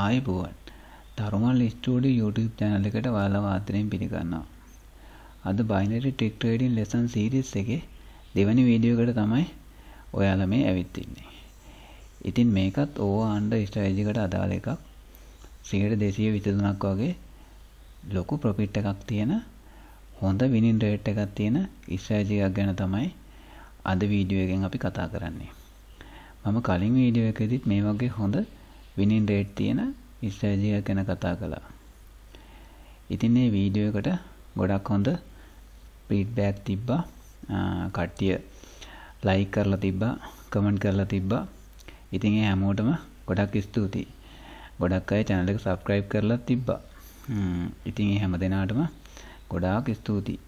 ආයබුවන් තරුමල් ස්ටඩිය YouTube චැනල එකට වාලව ආතරයෙන් පිළිගන්නවා අද බයිනරි ටෙක්ටඩින් ලෙසන් සීරිස් එක දෙවැනි වීඩියෝකට තමයි ඔයාල මේ ඇවිත්තින්නේ ඉතින් මේකත් ඕ අන්ඩ ස්ට්‍රයිජිකට අදාළ එකක් සිට දෙසිය විතදුනක් වගේ ලොකු ප්‍රොපිට් එකක් තියෙන හොඳ විනින් රේට් එකක් තියෙන ඉස්්‍රාජිකක් ගැන තමයි අද වීඩියෝ එකෙන් අපි කතා කරන්නේ මම කලින් වීඩියෝ එකදිත් මේ වගේ හොඳ විනින් රේට් තියෙන ස්ට්‍රජිය ගැන කතා කළා ඉතින් මේ වීඩියෝ එකට ගොඩක් හොඳ පීඩ්බෑක් තිබ්බා කට්ටිය ලයි කරලා තිබ්බා කමෙන්ට් කරලා තිබ්බා ඉතින් ඒ හැමෝටම ගොඩක් ස්තුතියි ගොඩක් අය channel එක subscribe කරලා තිබ්බා ඉතින් ඒ හැම දෙනාටම ගොඩාක් ස්තුතියි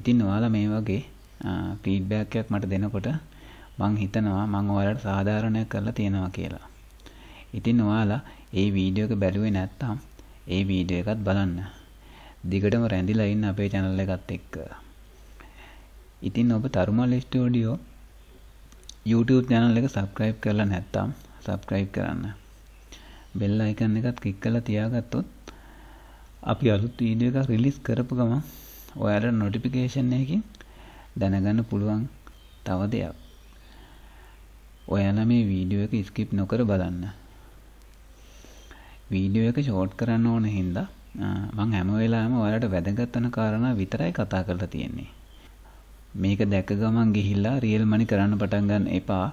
ඉතින් ඔයාලා මේ වගේ ෆීඩ්බෑක් එකක් මට දෙනකොට මං හිතනවා මං ඔයාලට සාධාරණයක් කරලා තියෙනවා කියලා ඉතින් ඔයාලා ඒ වීඩියෝ එක බැලුවේ නැත්තම් ඒ වීඩියෝ එකත් බලන්න. දිගටම රැඳිලා ඉන්න අපේ channel එකත් එක්ක. ඉතින් ඔබ තරුමල් ස්ටුඩියෝ YouTube channel එක subscribe කරලා නැත්තම් subscribe කරන්න. bell icon එකත් click කරලා තියාගත්තොත් අපි අලුත් වීඩියෝ එකක් release කරපු ගමන් ඔයාලට notification එකකින් දැනගන්න පුළුවන් තව දෙයක්. ඔයාලා මේ වීඩියෝ එක ස්කිප් නොකර බලන්න. වීඩියෝ එක ෂෝට් කරන්න ඕන හින්දා මං හැම වෙලාම ඔයාලට වැදගත්වන කාරණ විතරයි කතා කරලා තියෙන්නේ මේක දැක ගමන් ගිහිල්ලා රියල් මනි කරන්න පටන්ගන්න එපා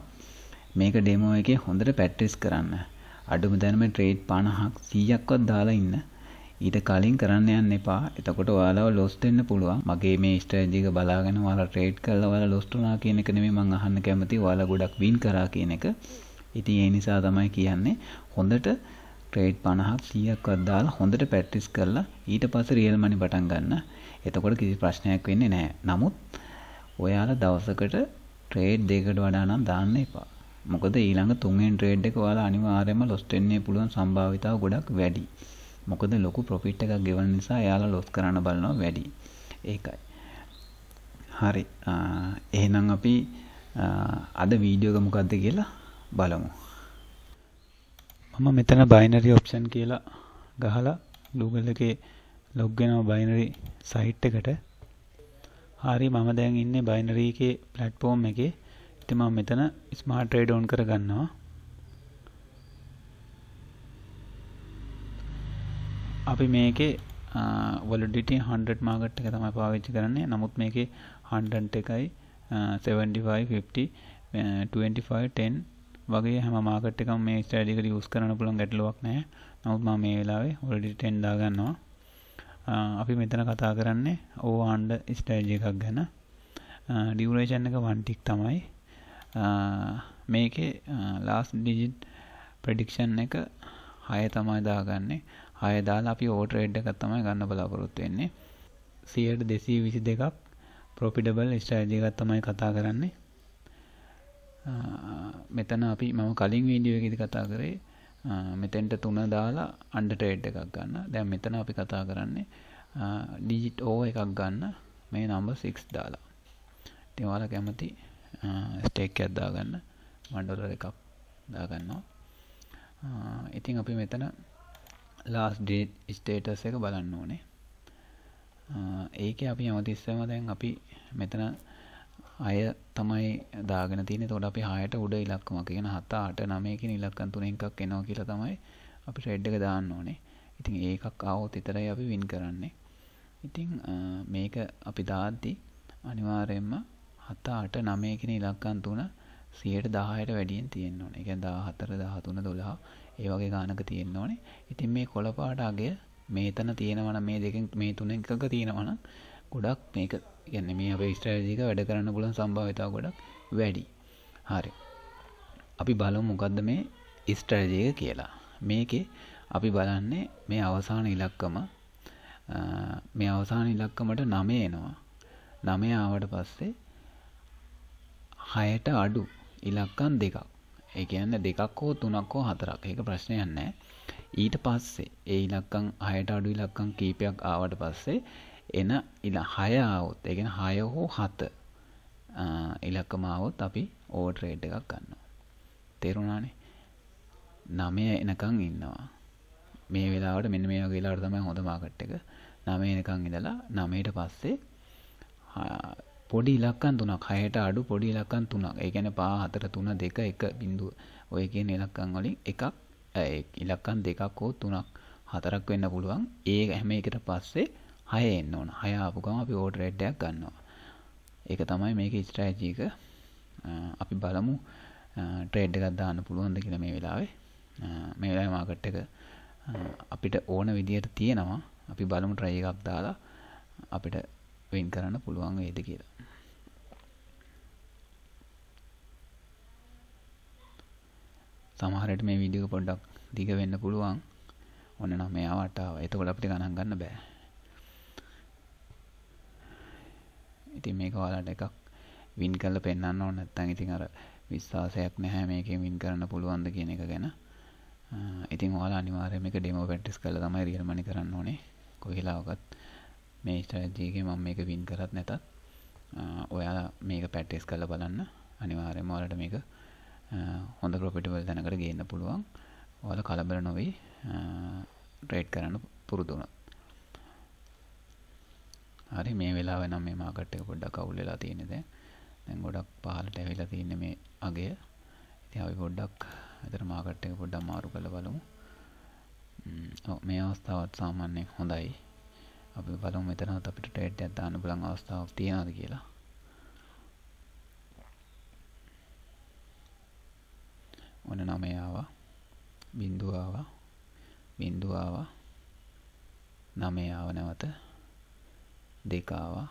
මේක ඩෙමෝ එක හොඳට පැට්ටිස් කරන්න අඩුම දැනම ට්‍රේඩ් පණහක් සීයක්වත් දාලා ඉන්න ඊට කලින් කරන්න යන්න එපා එතකොට ඔයාලව ලොස් දෙන්න පුළුවන් මගේ මේ ස්ට්‍රජික බලාගෙන වාල ට්‍රේඩ් කල්ල වල ලොස්ටුනා කියන එක නෙමේ මං අහන්න කැමති වාල ගොඩක් වින් කරා කියන එක ඉතින් ඒ නිසා තමයි කියන්නේ හොඳට ට්‍රේඩ් පණහක් සියක්වත් දාලා හොඳට පැට්ටිස් කරලා ඊට පස රියල් මනි පටන් ගන්න එතකොට කිසි ප්‍රශ්නයක් වෙන්නේ නෑ නමුත් ඔයාල දවසකට ට්‍රේඩ් දෙකට වඩානම් දාන්න එපා මොකද ඊළඟ තුන්ෙන් ට්‍රේඩ් එක වාලා අනිවාර්යම ලොස්ටෙන්නේ පුළුවන් සම්භාවිතාව ගොඩක් වැඩි මොකද ලොකු ප්‍රොෆිට් එකක් ගෙවන නිසා යාලා ලොස් කරන්න බලනවා වැඩි ඒකයි හරි එහෙනම් අපි අද වීඩියෝක මොකක්ද කියලා බලමු මම මෙතන බයිනරි ඔප්ෂන් කියලා ගහලා Google එකේ log වෙනවා බයිනරි සයිට් එකට. හරි මම දැන් ඉන්නේ බයිනරි එකේ platform එකේ. ඉතින් මම මෙතන smart trade on කරගන්නවා. අපි මේකේ validity 100 market එක තමයි පාවිච්චි කරන්නේ. නමුත් මේකේ 100 එකයි 75 50 25 10 වගේ හැම මාකට්ක මේ ස්ටඩිකට යස් කරන පුළන් ගැටලුවක් නෑ නවත් ම මේ වෙලාවේ ඔඩිට එන්ඩාගන්නවා අපි මෙතන කතා කරන්නේ ඕ ආණ්ඩ ස්ටේජ එකක් ගැන ඩියවරේෂන් එක වන්ටික් තමයි මේකේ ලාස් ඩිජිට් ප්‍රඩික්ෂන් එක හය තමයි දාගන්නේ හයදාල අපි ඕටරේඩ් එකත් තමයි ගන්න බලාපොරොත්තු වෙන්නේ සියට දෙසී විසි දෙකක් ප්‍රොපිඩබල් ස්ටාජිකත් තමයි කතා කරන්නේ මෙතන අපි මම කලින් වීඩියෝ එකෙදි කතා කරේ මෙතෙන්ට තුන දාලා අන්ඩටේඩ් එකක් ගන්න දැන් මෙතන අපි කතා කරන්නේ ඩිජිට් ඕ එකක් ගන්න මේ නම්බ සික්ස් දාලා තිවාල කැමති ස්ටේක් ඇද්දා ගන්න මණ්ඩොල එකක් දාගන්නවා ඉතින් අපි මෙතන ලාස් ඩේට් ස්ටේටස් එක බලන්න ඕනේ ඒක අපි අමතිස්සම දැන් අපි මෙතන අය තමයි දාගෙන තියන තොට අපි හයට උඩ ඉලක්කමක් කියෙන හතාට නමයකින් ඉලක්කන් තුන එකක් එනවා කියලා තමයි අපි රෙඩ්ඩක දාන්න ඕනේ ඉතින් ඒකක් අවුත් එතරයි අපි වින් කරන්නේ ඉතිං මේක අපි දාද්දි අනිවාරයෙන්ම හතාට නමයකින ඉලක්කන් තුන සියයට දාහයට වැඩියෙන් තියෙන්න්න ඕන එක දාහතර දහතුන දොලා ඒ වගේ ගානක තියෙන්න්න ඕනේ ඉතින් මේ කොළපාට අගේ මේතන තියෙනවන මේ දෙකින් මේ තුනෙන් එකක තියෙනවන ගොඩක් මේක ගන්න මේ අප ස්ට්‍රජික වැඩ කරන්න පුලන් සම්භාවිතාව ගොඩක් වැඩි හරි අපි බලු මොකක්ද මේ ස්ට්‍රජයක කියලා මේකේ අපි බලන්නේ මේ අවසාන ඉලක්කම මේ අවසාන ඉලක්කමට නමේ එනවා නමේ ආවට පස්සේ හයට අඩු ඉලක්කන් දෙකක් ඒකයන්න දෙකක් හෝ තුනක් හෝ හතරක් ඒක ප්‍රශ්නයන්නෑ ඊට පස්සේ ඒ ඉලක්කං හයට අඩු ඉලක්කං කීපයක් ආවට පස්සේ එන ඉල හය આવොත් ඒ කියන්නේ හය හෝ හත ඉලක්කම આવොත් අපි ඕවර් ට්‍රේඩ් එකක් ගන්නවා. තේරුණානේ? 9 එනකන් ඉන්නවා. මේ වෙලාවට මෙන්න මේ වගේ වෙලාවට තමයි හොඳ මාකට් එක. 9 එනකන් ඉඳලා 9ට පස්සේ පොඩි ඉලක්කම් තුනක් 6ට අඩු පොඩි ඉලක්කම් තුනක්. ඒ කියන්නේ 5 4 3 2 1 බිඳුව. ඔය කියන ඉලක්කම් වලින් එකක් ඉලක්කම් දෙකක් හෝ තුනක් හතරක් වෙන්න පුළුවන්. ඒ හැම එකට පස්සේ හය එන්න ඕන හය ආපු ගම අපි ඕඩර් රෙඩ්ඩයක් ගන්නවා ඒක තමයි මේක ස්ට්‍රෑජී එක අපි බලමු ට්‍රේඩ් එකක් දාන්න පුළුවන්ද කියලා මේ වෙලාවේ මේ වෙලාවේ මාකට් එක අපිට ඕන විදියට තියෙනවා අපි බලමු ට්‍රයි එකක් දාලා අපිට වෙන් කරන්න පුළුවන් වේද කියලා සමහරට මේ විඩියෝ පොඩ්ඩක් දිග වෙන්න පුළුවන් ඔන්න නම් මෙයා වටාව එතකොට අපිට ගණන් ගන්න බෑ ඉතින් මේක ඔයාලට එකක් වින් කල පෙන්න්න ඕ නැත්තන් ඉතින් අර විශ්වාසයක් නැහැ මේක වින් කරන්න පුළුවන්ද කියන එක ගැන ඉතින් ඔයාලා අනිවාර්යම එක ඩෙමෝ පැටිස් කළ තමයි රියල්මනි කරන්න ඕනේ කොහිලාවකත් මේ ස්ටජීගේ මම මේක වින් කරත් නැතත් ඔයාලා මේක පැටිස් කල බලන්න අනිවාර්යම ඔලට මේක හොඳ ප්‍රොපිටවල් දැනකට ගේන්න පුළුවන් ඔයාල කලබල නොවී ට්‍රේඩ් කරන්න පුරුදුනා හරි මේ වෙලා වෙනම් මේ මාකට්ක පොඩ්ඩක් කවුල් වෙලා තියෙනෙද දැන් ගොඩක් පහලට ඇවිලා තියන්න මේ අගේ ඉති අවි පොඩ්ඩක් ඇතර මාකට්ක පොඩ්ඩක් මාරු කළ බලමු මේ අවස්ථාවත් සාමාන්‍යය හොඳයි අපි බලු මෙතනත් අපිට ටේට් ඇත්තාන පුලන් අවස්ථාවක් තියෙනද කියලා ඔන නමයාවා බින්දුවාවා බින්දුවාවා නමයාව නැවත දෙකාවා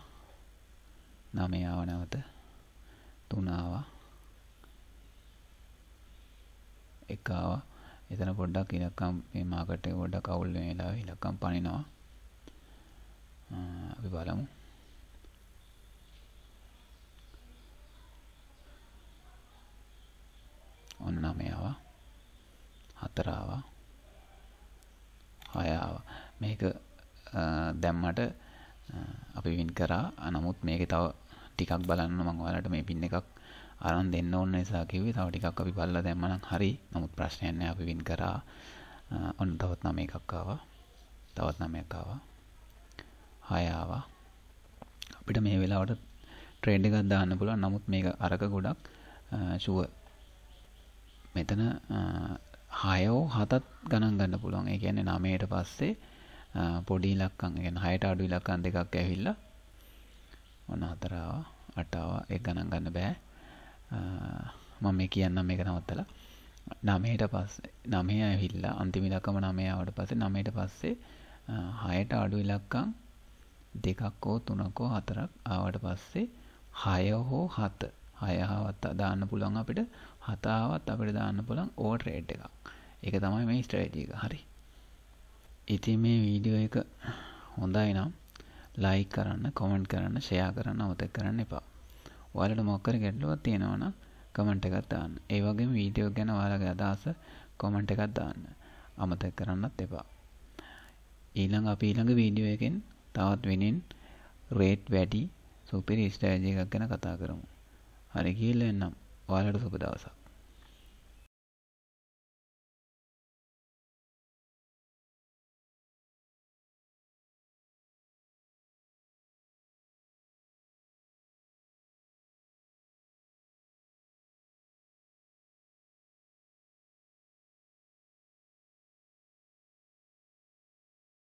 නමයාව නැවත තුනාවා එකාව එතන පොඩ්ඩක් ඉලක්කම් මේ මාකට ගොඩක් කවුල් වෙලා ඉලක්කම් පනිනවා අපි බලමු ඔන්න නමයාව හතරාව හයාව මේක දැම්මට අපි වින් කරා නමුත් මේක තව ටිකක් බලන්න මංවාලට මේ පින්න එකක් අරන් දෙන්න ඔන්න නිසා කිවේ තව ටිකක් අපි බල්ල දැම්මනම් හරි නමුත් ප්‍රශ්නයන්න අපි වින් කරා ඔන්න තවත් නම එකක්කාවා තවත් නම එකවා හයාවා අපිට මේ වෙලාවට ට්‍රේඩ් එකත් දාන්න පුළුව නමුත් මේක අරක ගොඩක් ශුව මෙතන හයෝ හතත් ගණන් ගන්න පුළුවන් ඒ කියන්නේ නමයට පස්සේ පොඩි ඉලක්කම් ඒ කියන්නේ 6ට අඩු ඉලක්කම් දෙකක් ඇවිල්ලා ඔන්න හතරව අටව ඒ ගණන් ගන්න බෑ මම මේ කියන්නම් මේක නවත්තලා නමයට පස්සේ නමය ඇවිල්ලා අන්තිමිලකම නමයාවට පසේ නමයට පස්සේ හයට අඩු ඉලක්කං දෙකක් හෝ තුනකෝ හතරක් ආවට පස්සේ හය හෝ හත හයහාවත් දාන්න පුළන් අපිට හතාවත් අපිට දාන්න පුළන් ඕට රේට් එකක් එක තමයි මේ ස්ට්‍රේටියක හරි ඉතින් මේ වීඩියෝ එක හොඳයි නම් ලයි කරන්න කොමෙන්ට් කරන්න ෂයා කරන්න අවතක් කරන්න එපා ඔයාලට මොක්කර ගැටලුවත් තියෙනවන කමෙන්ට් එකත් දාන්න ඒ වගේ වීඩියෝ ගැන ඔයාලගේ අදහස කොමෙන්ට් එකත් දාන්න අමතක් කරන්නත් එපා ඊළඟ අපි ඊළඟ වීඩියෝ එකෙන් තවත් වෙනෙන් රේට් වැඩි සුපිරි ස්ටෑජය එකක් ගැන කතා කරමු හරි කියල එන්නම් ඔයාලට සුප දවසක්